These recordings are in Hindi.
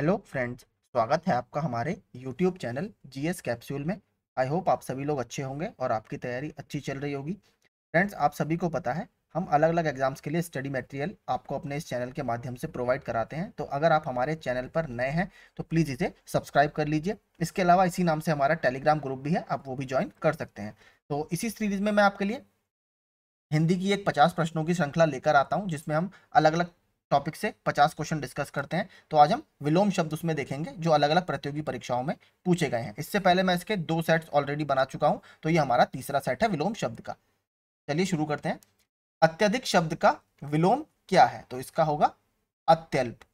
हेलो फ्रेंड्स स्वागत है आपका हमारे यूट्यूब चैनल जीएस कैप्सूल में आई होप आप सभी लोग अच्छे होंगे और आपकी तैयारी अच्छी चल रही होगी फ्रेंड्स आप सभी को पता है हम अलग अलग एग्जाम्स के लिए स्टडी मटेरियल आपको अपने इस चैनल के माध्यम से प्रोवाइड कराते हैं तो अगर आप हमारे चैनल पर नए हैं तो प्लीज़ इसे सब्सक्राइब कर लीजिए इसके अलावा इसी नाम से हमारा टेलीग्राम ग्रुप भी है आप वो भी ज्वाइन कर सकते हैं तो इसी सीरीज़ में मैं आपके लिए हिंदी की एक पचास प्रश्नों की श्रृंखला लेकर आता हूँ जिसमें हम अलग अलग टॉपिक से 50 क्वेश्चन डिस्कस करते हैं तो आज हम विलोम शब्द उसमें देखेंगे जो अलग अलग प्रतियोगी परीक्षाओं में पूछे गए हैं इससे पहले मैं इसके दो सेट्स ऑलरेडी बना चुका हूं तो ये हमारा तीसरा सेट है विलोम शब्द का चलिए शुरू करते हैं अत्यधिक शब्द का विलोम क्या है तो इसका होगा अत्यल्प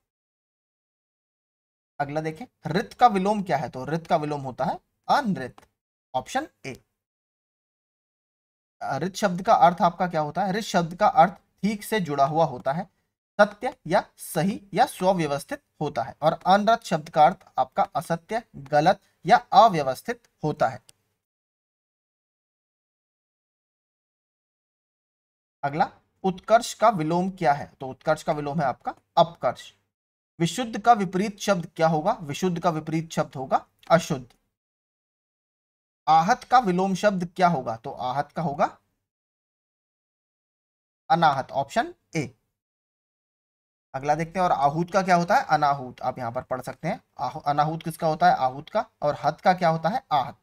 अगला देखें रित का विलोम क्या है तो रित का विलोम होता है अनृत ऑप्शन ए रित शब्द का अर्थ आपका क्या होता है रित शब्द का अर्थ ठीक से जुड़ा हुआ होता है सत्य या सही या स्वव्यवस्थित होता है और अनरत शब्द का अर्थ आपका असत्य गलत या अव्यवस्थित होता है अगला उत्कर्ष का विलोम क्या है तो उत्कर्ष का विलोम है आपका अपकर्ष विशुद्ध का विपरीत शब्द क्या होगा विशुद्ध का विपरीत शब्द होगा अशुद्ध आहत का विलोम शब्द क्या होगा तो आहत का होगा अनाहत ऑप्शन ए अगला देखते हैं और आहूत का क्या होता है अनाहूत आप यहाँ पर पढ़ सकते हैं अनाहूत किसका होता है आहूत का और हत का क्या होता है आहत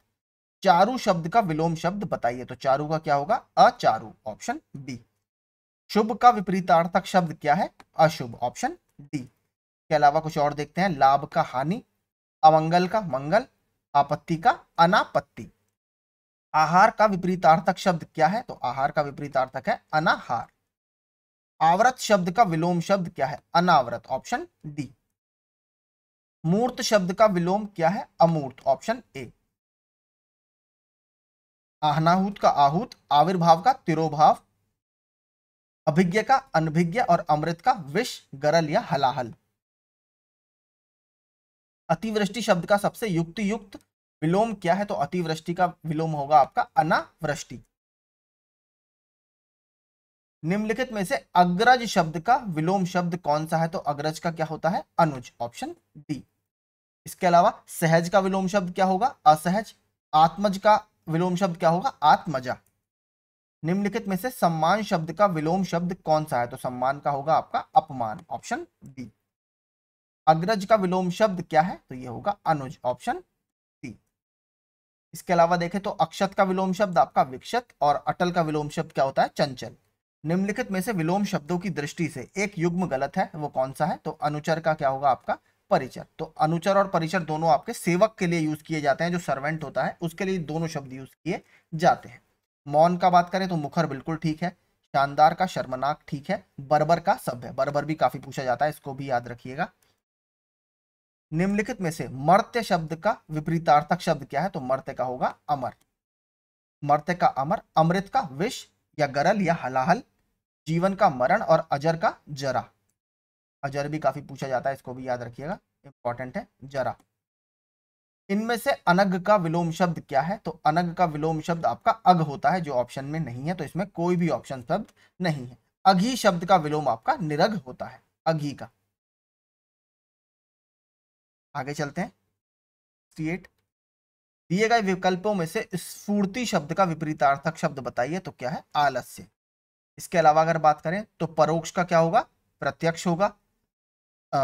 चारू शब्द का विलोम शब्द बताइए तो चारू का क्या होगा अचारू ऑप्शन बी शुभ का विपरीतार्थक शब्द क्या है अशुभ ऑप्शन डी के अलावा कुछ और देखते हैं लाभ का हानि अमंगल का मंगल आपत्ति का अनापत्ति आहार का विपरीतार्थक शब्द क्या है तो आहार का विपरीतार्थक है अनाहार आवृत शब्द का विलोम शब्द क्या है अनावृत ऑप्शन डी मूर्त शब्द का विलोम क्या है अमूर्त ऑप्शन ए आहनाहूत का आहूत आविर्भाव का तिरोभाव अभिज्ञ का अनभिज्ञ और अमृत का विष गरल या हलाहल अतिवृष्टि शब्द का सबसे युक्ति युक्त विलोम क्या है तो अतिवृष्टि का विलोम होगा आपका अनावृष्टि निम्नलिखित में से अग्रज शब्द का विलोम शब्द कौन सा है तो अग्रज का क्या होता है अनुज ऑप्शन डी इसके अलावा सहज का विलोम शब्द क्या होगा असहज आत्मज का विलोम शब्द क्या होगा आत्मजा निम्नलिखित में से सम्मान शब्द का विलोम शब्द कौन सा है तो सम्मान का होगा आपका अपमान ऑप्शन डी अग्रज का विलोम शब्द क्या है तो ये होगा अनुज ऑप्शन डी इसके अलावा देखें तो अक्षत का विलोम शब्द आपका विक्षत और अटल का विलोम शब्द क्या होता है चंचल निम्नलिखित में से विलोम शब्दों की दृष्टि से एक युग्म गलत है वो कौन सा है तो अनुचर का क्या होगा आपका परिचर तो अनुचर और परिचर दोनों आपके सेवक के लिए यूज किए जाते हैं जो सर्वेंट होता है उसके लिए दोनों शब्द यूज किए जाते हैं मौन का बात करें तो मुखर बिल्कुल ठीक है शानदार का शर्मनाक ठीक है बर्बर का सभ्य बर्बर भी काफी पूछा जाता है इसको भी याद रखिएगा निम्नलिखित में से मर्त्य शब्द का विपरीतार्थक शब्द क्या है तो मर्त्य का होगा अमर मर्त्य का अमर अमृत का विष या गरल या हलाहल जीवन का मरण और अजर का जरा अजर भी काफी पूछा जाता है इसको भी याद रखिएगा इंपॉर्टेंट है जरा इनमें से अनग का विलोम शब्द क्या है तो अनग का विलोम शब्द आपका अग होता है जो ऑप्शन में नहीं है तो इसमें कोई भी ऑप्शन शब्द नहीं है अघी शब्द का विलोम आपका निरग होता है अघी का आगे चलते हैं दिए गए विकल्पों में से स्फूर्ति शब्द का विपरीतार्थक शब्द बताइए तो क्या है आलस्य इसके अलावा अगर बात करें तो परोक्ष का क्या होगा प्रत्यक्ष होगा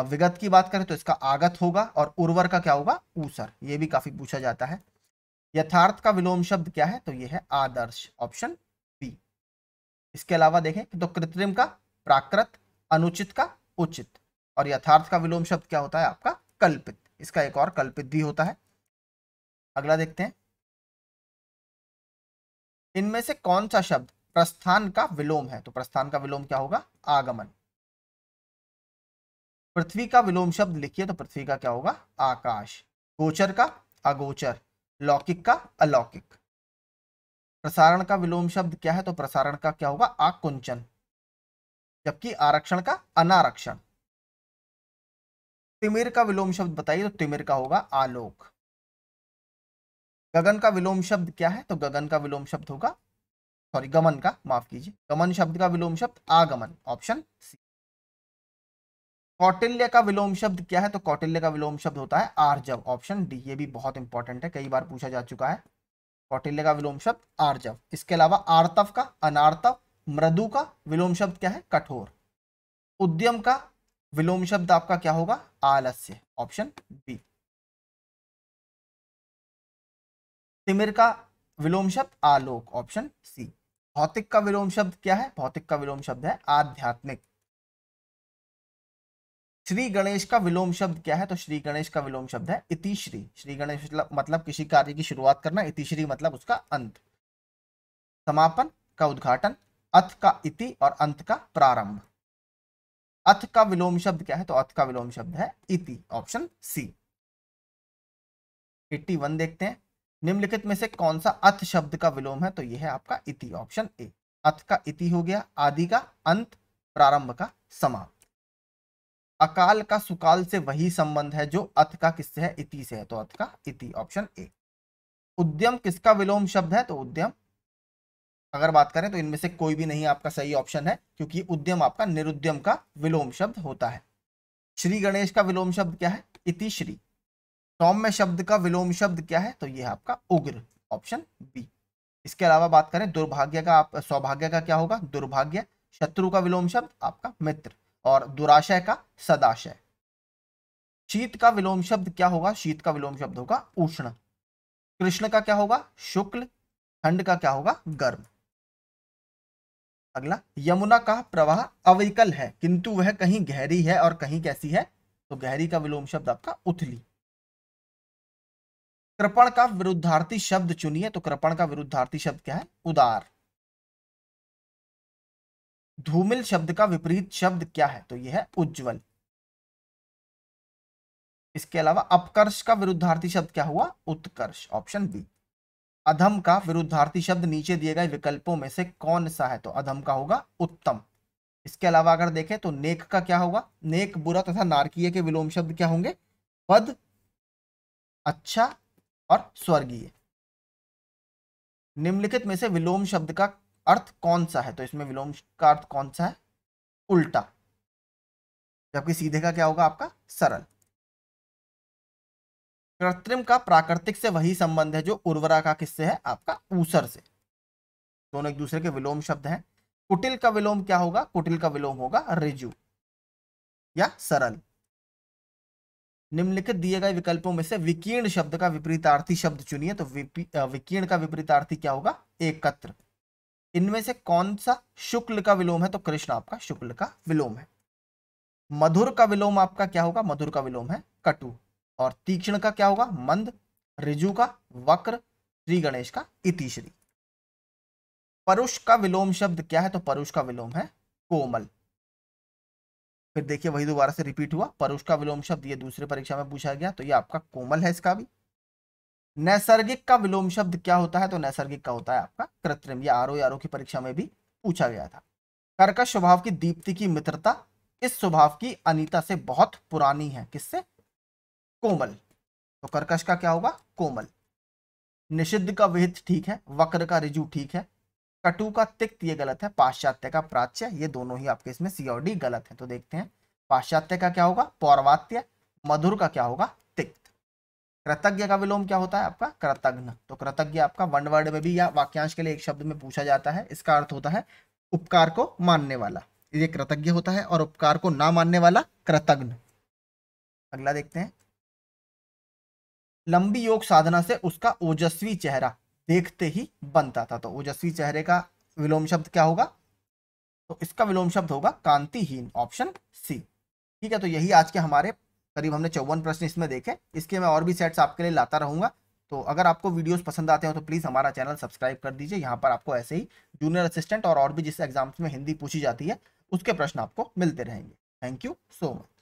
विगत की बात करें तो इसका आगत होगा और उर्वर का क्या होगा ऊसर ये भी काफी पूछा जाता है यथार्थ का विलोम शब्द क्या है तो ये है आदर्श ऑप्शन बी इसके अलावा देखें तो कृत्रिम का प्राकृत अनुचित का उचित और यथार्थ का विलोम शब्द क्या होता है आपका कल्पित इसका एक और कल्पित भी होता है अगला देखते हैं इनमें से कौन सा शब्द प्रस्थान का विलोम है तो प्रस्थान का विलोम क्या होगा आगमन पृथ्वी का विलोम शब्द लिखिए तो पृथ्वी का क्या होगा आकाश गोचर का अगोचर लौकिक का अलौकिक प्रसारण का विलोम शब्द क्या है तो प्रसारण का क्या होगा आकुंचन जबकि आरक्षण का अनारक्षण तिमिर का विलोम शब्द बताइए तो तिमिर का होगा आलोक गगन का विलोम शब्द क्या है तो गगन का विलोम शब्द होगा सॉरी गमन का माफ कीजिए गमन शब्द का विलोम शब्द आगमन ऑप्शन सी कौटिल्य का विलोम शब्द क्या है तो कौटिल्य का विलोम शब्द होता है आर्जव ऑप्शन डी ये भी बहुत इंपॉर्टेंट है कई बार पूछा जा चुका है कौटिल्य का विलोम शब्द आर्जव इसके अलावा आर्तव का अनार्तव मृदु का विलोम शब्द क्या है कठोर उद्यम का विलोम शब्द आपका क्या होगा आलस्य ऑप्शन बी तिमिर का विलोम शब्द आलोक ऑप्शन सी भौतिक का विलोम शब्द क्या है भौतिक का विलोम शब्द है आध्यात्मिक श्री गणेश का विलोम शब्द क्या है तो श्री गणेश का विलोम शब्द है इतिश्री श्री गणेश मतलब, मतलब किसी कार्य की शुरुआत करना इतिश्री मतलब उसका अंत समापन का उद्घाटन अथ का इति और अंत का प्रारंभ अथ का विलोम शब्द क्या है तो अथ का विलोम शब्द है इति ऑप्शन सी एट्टी वन देखते हैं निम्नलिखित में से कौन सा अथ शब्द का विलोम है तो यह है आपका इति ऑप्शन ए अथ का इति हो गया आदि का अंत प्रारंभ का समाप्त अकाल का सुकाल से वही संबंध है जो अथ का किससे है इति से है तो अथ का इति ऑप्शन ए उद्यम किसका विलोम शब्द है तो उद्यम अगर बात करें तो इनमें से कोई भी नहीं आपका सही ऑप्शन है क्योंकि उद्यम आपका निरुद्यम का विलोम शब्द होता है श्री गणेश का विलोम शब्द क्या है इति श्री सौम्य शब्द का विलोम शब्द क्या है तो ये है आपका उग्र ऑप्शन बी इसके अलावा बात करें दुर्भाग्य का आप सौभाग्य का क्या होगा दुर्भाग्य शत्रु का विलोम शब्द आपका मित्र और दुराशय का सदाशय शीत का विलोम शब्द क्या होगा शीत का विलोम शब्द होगा उष्ण कृष्ण का क्या होगा शुक्ल ठंड का क्या होगा गर्म अगला यमुना का प्रवाह अविकल है किंतु वह कहीं गहरी है और कहीं कैसी है तो गहरी का विलोम शब्द आपका उथली कृपण का विरुद्धार्थी शब्द चुनिए तो कृपण का विरुद्धार्थी शब्द क्या है उदार धूमिल शब्द का विपरीत शब्द क्या है तो यह है उज्जवल इसके अलावा अपकर्ष का विरुद्धार्थी शब्द क्या हुआ उत्कर्ष ऑप्शन बी अधम का विरुद्धार्थी शब्द नीचे दिए गए विकल्पों में से कौन सा है तो अधम का होगा उत्तम इसके अलावा अगर देखें तो नेक का क्या होगा नेक बुरा तथा नारकीय के विलोम शब्द क्या होंगे पद अच्छा और स्वर्गीय निम्नलिखित में से विलोम शब्द का अर्थ कौन सा है तो इसमें विलोम का अर्थ कौन सा है उल्टा जबकि सीधे का क्या होगा आपका सरल कृत्रिम का प्राकृतिक से वही संबंध है जो उर्वरा का किससे है आपका ऊसर से दोनों एक दूसरे के विलोम शब्द हैं कुटिल का विलोम क्या होगा कुटिल का विलोम होगा रिजु या सरल निम्नलिखित दिए गए विकल्पों में से विकीर्ण शब्द का विपरीतार्थी शब्द चुनिए तो विकीर्ण का विपरीतार्थी क्या होगा एकत्र इनमें से कौन सा शुक्ल का विलोम है तो कृष्ण आपका शुक्ल का विलोम है मधुर का विलोम आपका क्या होगा मधुर का विलोम है कटु और तीक्ष्ण का क्या होगा मंद रिजु का वक्र श्री गणेश का इतिश्री परुष का विलोम शब्द क्या है तो परुष का विलोम है कोमल फिर देखिए वही दोबारा से रिपीट हुआ पर उसका विलोम शब्द ये दूसरे परीक्षा में पूछा गया तो ये आपका कोमल है इसका भी नैसर्गिक का विलोम शब्द क्या होता है तो नैसर्गिक का होता है आपका कृत्रिम या आरओ आरओ की परीक्षा में भी पूछा गया था कर्कश स्वभाव की दीप्ति की मित्रता इस स्वभाव की अनिता से बहुत पुरानी है किससे कोमल तो कर्कश का क्या होगा कोमल निषिद्ध का विहित ठीक है वक्र का रिजु ठीक है कटु का तिक्त ये गलत है पाश्चात्य का प्राच्य ये दोनों ही आपके इसमें सी और डी गलत है तो देखते हैं पाश्चात्य का क्या होगा पौर्वात्य मधुर का क्या होगा तिक्त कृतज्ञ का विलोम क्या होता है आपका कृतज्ञ तो कृतज्ञ आपका वन वर्ड में भी या वाक्यांश के लिए एक शब्द में पूछा जाता है इसका अर्थ होता है उपकार को मानने वाला ये कृतज्ञ होता है और उपकार को ना मानने वाला कृतज्ञ अगला देखते हैं लंबी योग साधना से उसका ओजस्वी चेहरा देखते ही बनता था तो ओजस्वी चेहरे का विलोम शब्द क्या होगा तो इसका विलोम शब्द होगा कांतिहीन ऑप्शन सी ठीक है तो यही आज के हमारे करीब हमने चौवन प्रश्न इसमें देखे इसके मैं और भी सेट्स आपके लिए लाता रहूंगा तो अगर आपको वीडियोस पसंद आते हो तो प्लीज़ हमारा चैनल सब्सक्राइब कर दीजिए यहाँ पर आपको ऐसे ही जूनियर असिस्टेंट और और भी जिस एग्जाम्स में हिंदी पूछी जाती है उसके प्रश्न आपको मिलते रहेंगे थैंक यू सो मच